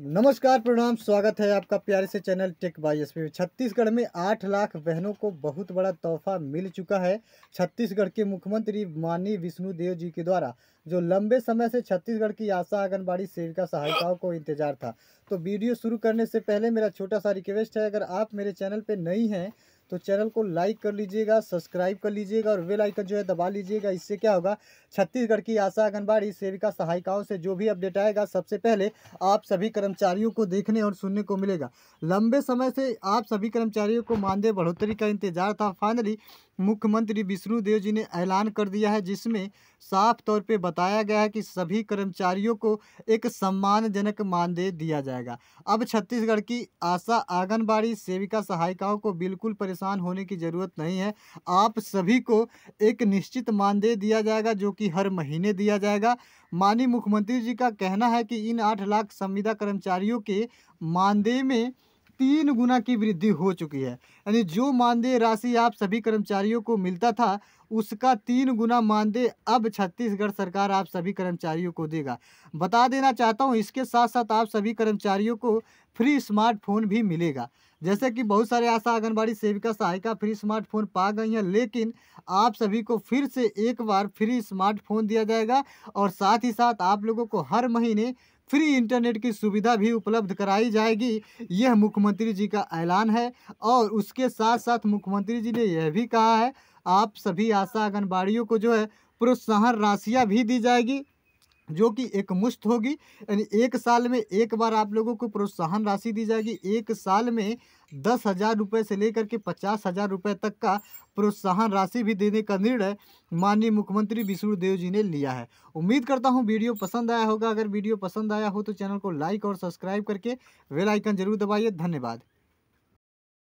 नमस्कार प्रणाम स्वागत है आपका प्यारे से channel tech by S Chhattisgarh में आठ लाख बहनों को बहुत बड़ा तोहफा मिल चुका है छत्तीसगढ़ के मुख्यमंत्री माननीय देव जी के द्वारा जो लंबे समय से छत्तीसगढ़ की आशा आंगनबाड़ी सेविका सहायिकाओं को इंतजार था तो वीडियो शुरू करने से पहले मेरा छोटा सा रिक्वेस्ट है अगर आप मेरे चैनल पर नहीं हैं तो चैनल को लाइक कर लीजिएगा सब्सक्राइब कर लीजिएगा और बेल आइकन जो है दबा लीजिएगा इससे क्या होगा छत्तीसगढ़ की आशा आंगनबाड़ी सेविका सहायिकाओं से जो भी अपडेट आएगा सबसे पहले आप सभी कर्मचारियों को देखने और सुनने को मिलेगा लंबे समय से आप सभी कर्मचारियों को मानदेय बढ़ोतरी का इंतजार था फाइनली मुख्यमंत्री विष्णुदेव जी ने ऐलान कर दिया है जिसमें साफ तौर पे बताया गया है कि सभी कर्मचारियों को एक सम्मानजनक मानदेय दिया जाएगा अब छत्तीसगढ़ की आशा आंगनबाड़ी सेविका सहायिकाओं को बिल्कुल परेशान परेशान होने की ज़रूरत नहीं है आप सभी को एक निश्चित मानदेय दिया जाएगा जो कि हर महीने दिया जाएगा माननीय मुख्यमंत्री जी का कहना है कि इन आठ लाख संविदा कर्मचारियों के मानदेय में तीन गुना की वृद्धि हो चुकी है यानी जो मानदेय राशि आप सभी कर्मचारियों को मिलता था उसका तीन गुना मानदेय अब छत्तीसगढ़ सरकार आप सभी कर्मचारियों को देगा बता देना चाहता हूँ इसके साथ साथ आप सभी कर्मचारियों को फ्री स्मार्टफोन भी मिलेगा जैसे कि बहुत सारे आशा आंगनबाड़ी सेविका सहायिका फ्री स्मार्टफोन पा गई हैं लेकिन आप सभी को फिर से एक बार फ्री स्मार्टफोन दिया जाएगा और साथ ही साथ आप लोगों को हर महीने फ्री इंटरनेट की सुविधा भी उपलब्ध कराई जाएगी यह मुख्यमंत्री जी का ऐलान है और उसके साथ साथ मुख्यमंत्री जी ने यह भी कहा है आप सभी आशा आंगनबाड़ियों को जो है प्रोत्साहन राशियाँ भी दी जाएगी जो कि एक मुश्त होगी यानी एक साल में एक बार आप लोगों को प्रोत्साहन राशि दी जाएगी एक साल में दस हज़ार रुपये से लेकर के पचास हज़ार रुपये तक का प्रोत्साहन राशि भी देने का निर्णय माननीय मुख्यमंत्री विष्णुदेव जी ने लिया है उम्मीद करता हूं वीडियो पसंद आया होगा अगर वीडियो पसंद आया हो तो चैनल को लाइक और सब्सक्राइब करके वेलाइकन जरूर दबाइए धन्यवाद